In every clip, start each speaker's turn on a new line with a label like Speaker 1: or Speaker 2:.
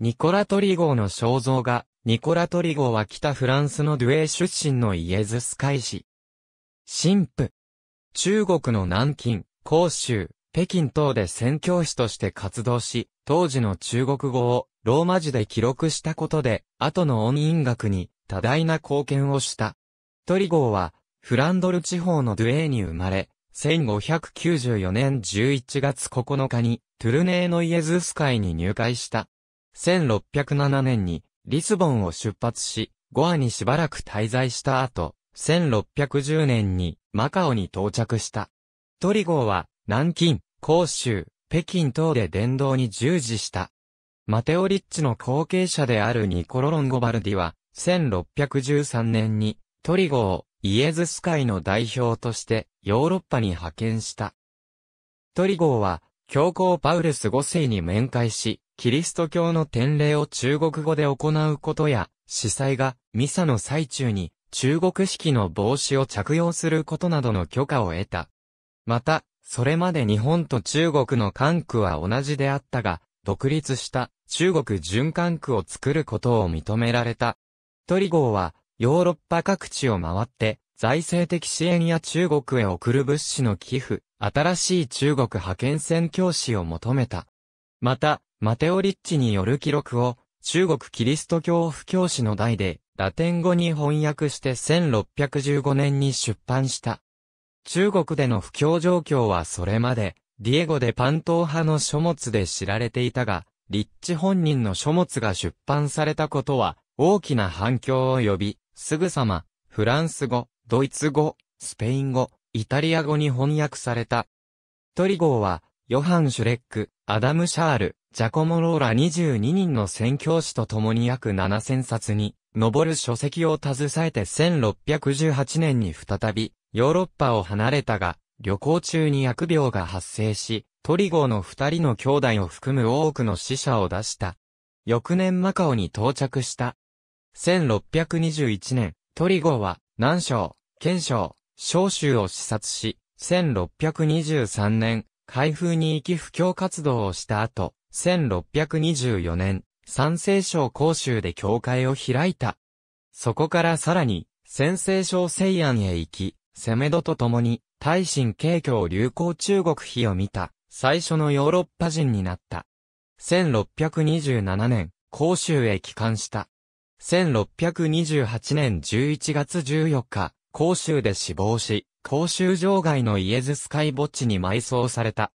Speaker 1: ニコラ・トリゴーの肖像画、ニコラ・トリゴーは北フランスのドゥエー出身のイエズス会士。神父。中国の南京、広州、北京等で宣教師として活動し、当時の中国語をローマ字で記録したことで、後の音韻学に多大な貢献をした。トリゴーは、フランドル地方のドゥエーに生まれ、1594年11月9日に、トゥルネーのイエズス会に入会した。1607年にリスボンを出発し、ゴアにしばらく滞在した後、1610年にマカオに到着した。トリゴーは南京、広州、北京等で伝道に従事した。マテオリッチの後継者であるニコロ・ロンゴバルディは、1613年にトリゴをイエズス会の代表としてヨーロッパに派遣した。トリゴーは教皇パウルス5世に面会し、キリスト教の典礼を中国語で行うことや、司祭がミサの最中に中国式の帽子を着用することなどの許可を得た。また、それまで日本と中国の管区は同じであったが、独立した中国循管区を作ることを認められた。トリゴーはヨーロッパ各地を回って財政的支援や中国へ送る物資の寄付、新しい中国派遣宣教師を求めた。また、マテオリッチによる記録を、中国キリスト教布教師の代で、ラテン語に翻訳して1615年に出版した。中国での布教状況はそれまで、ディエゴでパントー派の書物で知られていたが、リッチ本人の書物が出版されたことは、大きな反響を呼び、すぐさま、フランス語、ドイツ語、スペイン語、イタリア語に翻訳された。トリゴーは、ヨハン・シュレック、アダム・シャール、ジャコモ・ローラ22人の宣教師と共に約7000冊に上る書籍を携えて1618年に再びヨーロッパを離れたが、旅行中に疫病が発生し、トリゴの二人の兄弟を含む多くの死者を出した。翌年マカオに到着した。1621年、トリゴは南省、県省、小州を視察し、1623年、開封に行き布教活動をした後、1624年、三聖省甲州で教会を開いた。そこからさらに、先聖省西安へ行き、セメドと共に、大神慶教流行中国碑を見た、最初のヨーロッパ人になった。1627年、甲州へ帰還した。1628年11月14日、甲州で死亡し、甲州城外のイエズス会墓地に埋葬された。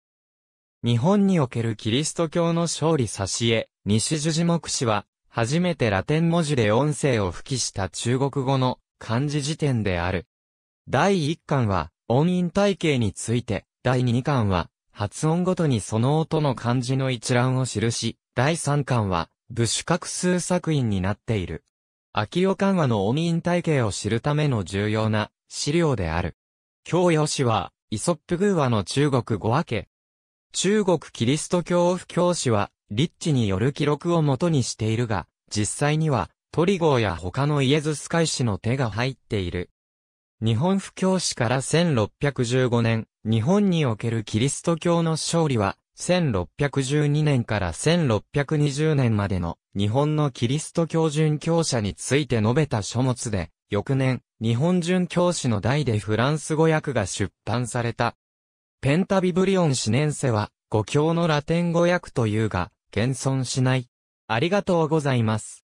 Speaker 1: 日本におけるキリスト教の勝利差し絵、西十字目視は、初めてラテン文字で音声を吹きした中国語の漢字辞典である。第1巻は、音韻体系について、第2巻は、発音ごとにその音の漢字の一覧を記し、第3巻は、部首格数作品になっている。秋尾漢和の音韻体系を知るための重要な資料である。京吉は、イソップ寓話の中国語分け、中国キリスト教布教師は、リッチによる記録をもとにしているが、実際には、トリゴーや他のイエズス会士の手が入っている。日本布教師から1615年、日本におけるキリスト教の勝利は、1612年から1620年までの日本のキリスト教殉教者について述べた書物で、翌年、日本殉教師の代でフランス語訳が出版された。ペンタビブリオン四年世は、五教のラテン語訳というが、現存しない。ありがとうございます。